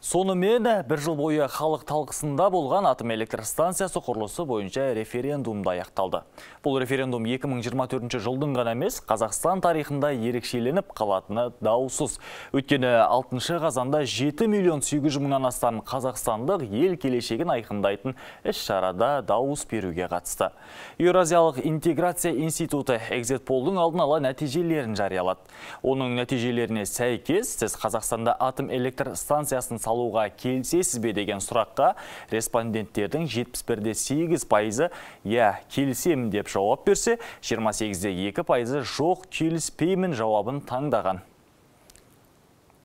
Сонымен бір жыл бойы халық талқысында болған Атым электр станциясы құрылысы бойынша референдумда аяқталды. Бұл референдум 2024 жылдың ғана емес, Қазақстан тарихында ерекшеленіп қалатыны даусыз. Өткені 6 қазанда 7 миллион 800 мыңнан астам қазақстандық ел келешегін айқындайтын іс шарада дауыс беруге қатысты. Еуразиялық интеграция институты Exit алдын ала нәтижелерін жариялады. Оның нәтижелеріне сәйкес сіз Қазақстанда атом электр салуға келісесіз бе деген сұраққа респонденттердің 71-де 8 пайызы «Иә, келісемін» деп жауап берсе, 28-де 2 пайызы «Жоқ, келіспеймін» жауабын таңдаған.